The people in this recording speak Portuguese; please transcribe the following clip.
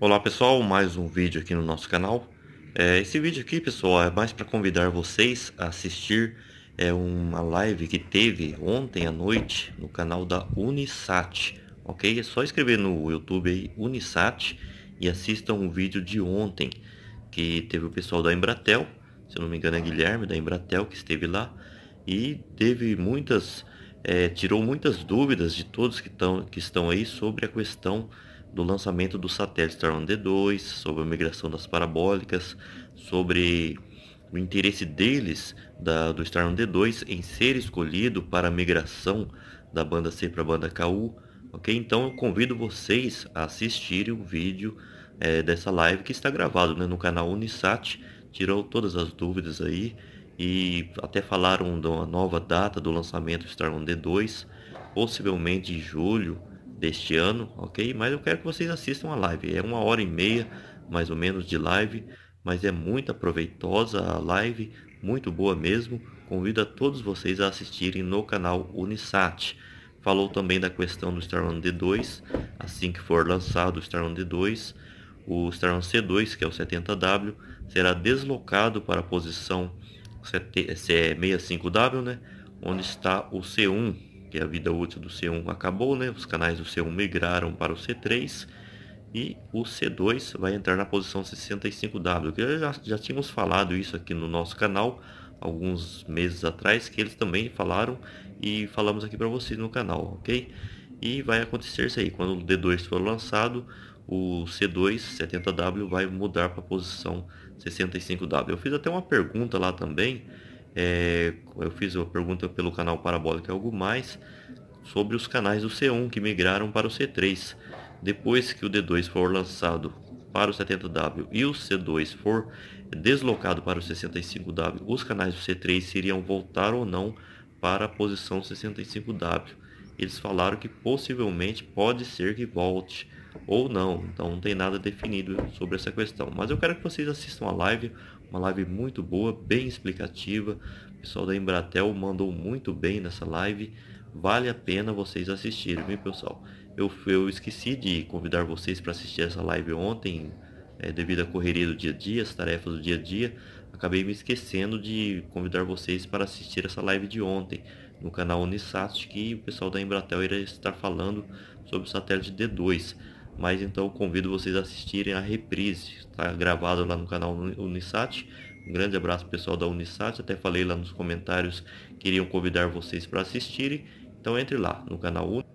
Olá pessoal, mais um vídeo aqui no nosso canal. É, esse vídeo aqui pessoal é mais para convidar vocês a assistir é uma live que teve ontem à noite no canal da Unisat, ok? É só escrever no YouTube aí Unisat e assistam um vídeo de ontem que teve o pessoal da Embratel, se não me engano é Guilherme da Embratel que esteve lá e teve muitas, é, tirou muitas dúvidas de todos que, tão, que estão aí sobre a questão do lançamento do satélite Starlink D2, sobre a migração das parabólicas, sobre o interesse deles da, do Starlink D2 em ser escolhido para a migração da banda C para a banda KU. Ok? Então eu convido vocês a assistirem o vídeo é, dessa live que está gravado né, no canal Unisat. Tirou todas as dúvidas aí e até falaram de uma nova data do lançamento do Starlink D2, possivelmente em julho deste ano, ok? Mas eu quero que vocês assistam a live. É uma hora e meia, mais ou menos, de live, mas é muito proveitosa a live, muito boa mesmo. Convido a todos vocês a assistirem no canal Unisat. Falou também da questão do Star One D2, assim que for lançado o Star One D2, o Star One C2, que é o 70W, será deslocado para a posição 65W, é, é né? onde está o C1, porque a vida útil do C1 acabou, né? Os canais do C1 migraram para o C3 e o C2 vai entrar na posição 65W, que já, já tínhamos falado isso aqui no nosso canal alguns meses atrás, que eles também falaram e falamos aqui para vocês no canal, ok? E vai acontecer isso aí, quando o D2 for lançado, o C2 70W vai mudar para a posição 65W. Eu fiz até uma pergunta lá também, é, eu fiz uma pergunta pelo canal Parabólica Algo Mais sobre os canais do C1 que migraram para o C3. Depois que o D2 for lançado para o 70W e o C2 for deslocado para o 65W, os canais do C3 iriam voltar ou não para a posição 65W. Eles falaram que possivelmente pode ser que volte ou não. Então não tem nada definido sobre essa questão. Mas eu quero que vocês assistam a live, uma live muito boa, bem explicativa. O pessoal da Embratel mandou muito bem nessa live. Vale a pena vocês assistirem, viu pessoal? Eu, eu esqueci de convidar vocês para assistir essa live ontem, é, devido à correria do dia a dia, as tarefas do dia a dia. Acabei me esquecendo de convidar vocês para assistir essa live de ontem no canal Unisat, que o pessoal da Embratel irá estar falando sobre o satélite D2. Mas então convido vocês a assistirem a reprise, está gravado lá no canal Unisat. Um grande abraço pessoal da Unisat, até falei lá nos comentários queriam convidar vocês para assistirem. Então entre lá no canal Unisat.